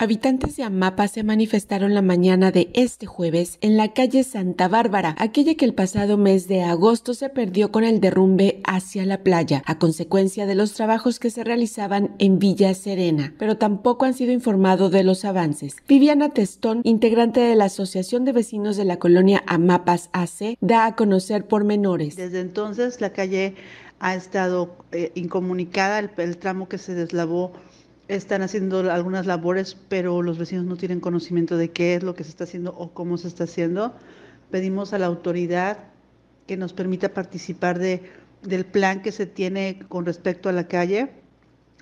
Habitantes de Amapa se manifestaron la mañana de este jueves en la calle Santa Bárbara, aquella que el pasado mes de agosto se perdió con el derrumbe hacia la playa, a consecuencia de los trabajos que se realizaban en Villa Serena, pero tampoco han sido informados de los avances. Viviana Testón, integrante de la Asociación de Vecinos de la Colonia Amapas AC, da a conocer pormenores. Desde entonces la calle ha estado eh, incomunicada, el, el tramo que se deslavó están haciendo algunas labores, pero los vecinos no tienen conocimiento de qué es lo que se está haciendo o cómo se está haciendo. Pedimos a la autoridad que nos permita participar de, del plan que se tiene con respecto a la calle.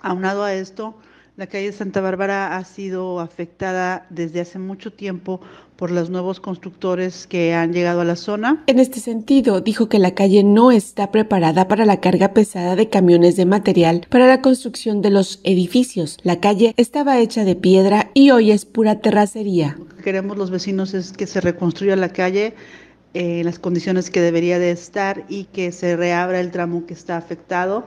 Aunado a esto, la calle Santa Bárbara ha sido afectada desde hace mucho tiempo por los nuevos constructores que han llegado a la zona. En este sentido, dijo que la calle no está preparada para la carga pesada de camiones de material para la construcción de los edificios. La calle estaba hecha de piedra y hoy es pura terracería. Lo que queremos los vecinos es que se reconstruya la calle en las condiciones que debería de estar y que se reabra el tramo que está afectado.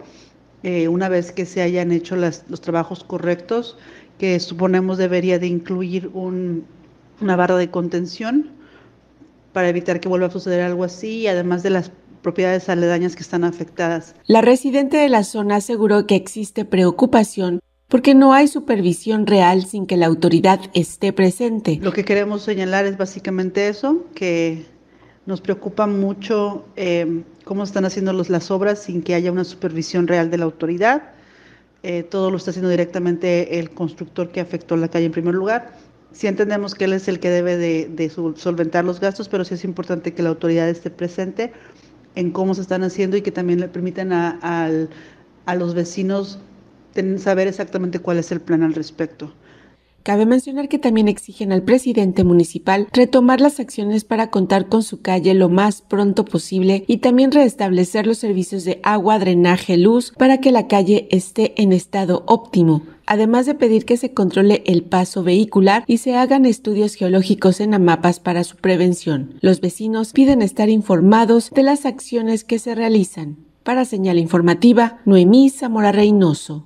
Eh, una vez que se hayan hecho los trabajos correctos, que suponemos debería de incluir una barra de contención para evitar que vuelva a suceder algo así, además de las propiedades aledañas que están afectadas. La residente de la zona aseguró que existe preocupación porque no hay supervisión real sin que la autoridad esté presente. Lo que queremos señalar es básicamente eso, que nos preocupa mucho eh, cómo están haciendo las obras sin que haya una supervisión real de la autoridad. Eh, todo lo está haciendo directamente el constructor que afectó la calle en primer lugar. Sí entendemos que él es el que debe de, solventar los gastos, pero sí es importante que la autoridad esté presente en cómo se están haciendo y que también le permitan a los vecinos saber exactamente cuál es el plan al respecto. Cabe mencionar que también exigen al presidente municipal retomar las acciones para contar con su calle lo más pronto posible y también restablecer los servicios de agua, drenaje, luz para que la calle esté en estado óptimo. Además de pedir que se controle el paso vehicular y se hagan estudios geológicos en AMAPAS para su prevención, los vecinos piden estar informados de las acciones que se realizan. Para señal informativa, Noemí Zamora Reynoso.